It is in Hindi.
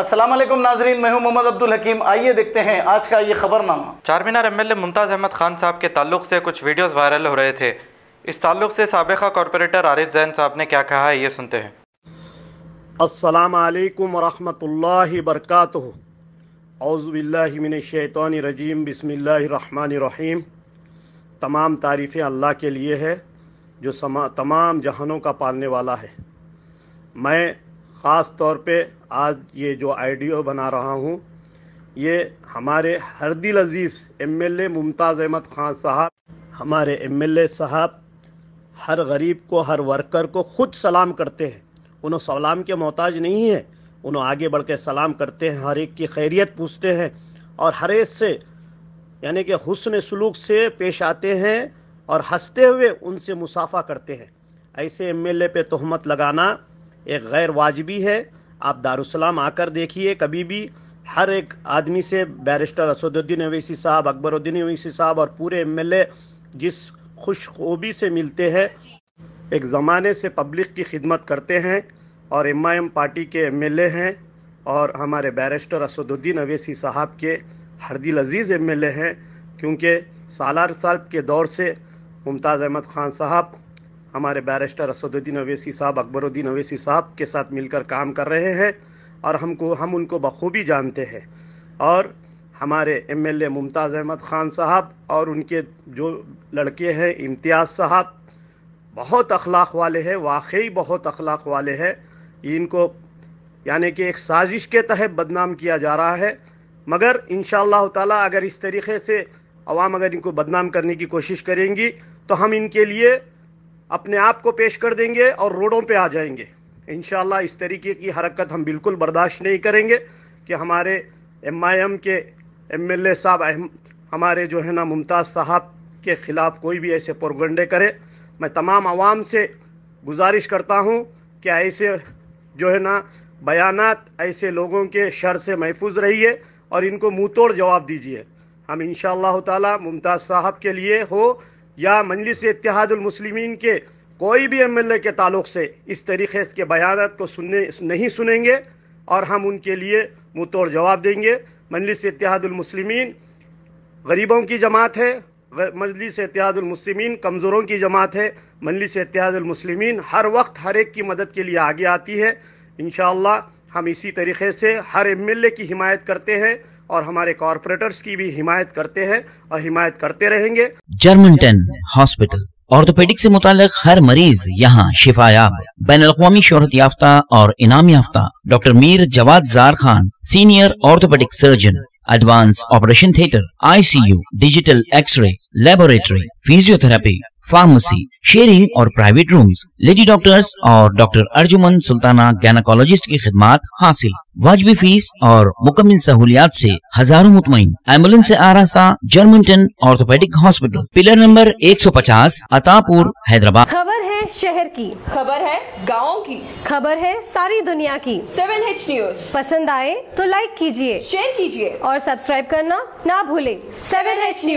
अस्सलाम वालेकुम नाजरीन मैं हूं मोहम्मद अब्दुल हकीम आइए देखते हैं आज का ये खबरनामा Charminar M L A Mumtaz Ahmed Khan साहब के ताल्लुक से कुछ वीडियोस वायरल हो रहे थे इस ताल्लुक से सबका कॉरपोरेटर आरिफ जैन साहब ने क्या कहा है ये सुनते हैं अस्सलाम वालेकुम वरहमतुल्लाहि वरकatuh औज़बिल्लाहि रजीम तमाम तारीफ़ें अल्लाह के लिए है जो तमाम जहानों का पालने वाला है मैं ख़ास तौर पे आज ये जो आइडियो बना रहा हूँ ये हमारे हरदिल अजीज़ M L A Mumtaz Ahmed Khan साहब हमारे एम एल ए साहब हर गरीब को हर वर्कर को खुद सलाम करते हैं उन्हों सलाम के मोहताज नहीं है उन्होंने आगे बढ़ के सलाम करते हैं हर एक की खैरियत पूछते हैं और हर एक से यानी कि हुसन सलूक से पेश आते हैं और हंसते हुए उनसे मुसाफा करते हैं ऐसे एम एल ए पे तहमत लगाना एक गैर वाजबी है आप दारुसलाम आकर देखिए कभी भी हर एक आदमी से बैरिस्टर असदुद्दीन अवैसी साहब अकबरुद्दीन अवैसी साहब और पूरे एमएलए जिस खुशखूबी से मिलते हैं एक ज़माने से पब्लिक की खिदमत करते हैं और एम आई एम पार्टी के एम एल ए हैं और हमारे बैरिस्टर असदुद्दीन अवैसी साहब के हरदिल अजीज़ एम एल ए हैं क्योंकि सालार साहब के दौर से मुमताज़ अहमद ख़ान साहब हमारे बैरिस्टर असदुद्दीन अवैसी साहब अकबरुद्दीन अवैसी साहब के साथ मिलकर काम कर रहे हैं और हमको हम उनको बखूबी जानते हैं और हमारे M L A Mumtaz Ahmed Khan साहब और उनके जो लड़के हैं इम्तियाज़ साहब बहुत अखलाक वाले हैं वाकई बहुत अखलाक वाले हैं इनको यानी कि एक साजिश के तहत बदनाम किया जा रहा है मगर इन ताला अगर इस तरीके से अवाम अगर इनको बदनाम करने की कोशिश करेंगी तो हम इनके लिए अपने आप को पेश कर देंगे और रोडों पे आ जाएंगे इन इस तरीके की हरकत हम बिल्कुल बर्दाश्त नहीं करेंगे कि हमारे एम आई एम के एम एल ए साहब हमारे जो है ना मुमताज़ साहब के ख़िलाफ़ कोई भी ऐसे प्रोगंडे करे मैं तमाम आवाम से गुजारिश करता हूँ कि ऐसे जो है ना बयान ऐसे लोगों के शर से महफूज रहिए और इनको मुँह तोड़ जवाब दीजिए हम इन शाह तमताज़ साहब के लिए हो या मजलिस इतिहादमसलिम के कोई भी एम एल ए के ताल्लुक से इस तरीके के बयान को सुनने नहीं सुनेंगे और हम उनके लिए मुँह तोड़ जवाब देंगे मजलिस इतिहादुलमसलिमिन गरीबों की जमात है मजलिस एतिहादुलमसलिमिन कमज़ोरों की जमात है मजलिस एतिहादुलमसलिमिन हर वक्त हर एक की मदद के लिए आगे आती है इन हम इसी तरीके से हर एम एल ए की हिमायत करते हैं और हमारे कॉरपोरेटर्स की भी हिमायत करते हैं और हिमायत करते रहेंगे जर्मन टेन हॉस्पिटल ऑर्थोपेडिक से मुतालिक हर मरीज यहाँ शिफायाब बैन अवी शोहरत याफ्ता और इनाम याफ्ता doctor Mir Jawad Jar Khan senior orthopaedic surgeon advance operation theatre ICU digital x-ray laboratory physiotherapy pharmacy sharing और प्राइवेट रूम्स लेडी डॉक्टर्स और डॉक्टर अर्जुमन सुल्ताना गैनकोलॉजिस्ट की खिदमत हासिल वाजबी फीस और मुकम्मल सहूलियात से हजारों मुतमिन एम्बुलेंस से आ रहा जर्मिंटन orthopaedic hospital pillar number 150 Attapur Hyderabad खबर है शहर की खबर है गाँव की खबर है सारी दुनिया की सेवन एच न्यूज पसंद आए तो लाइक कीजिए शेयर कीजिए और सब्सक्राइब करना ना भूले सेवन एच न्यूज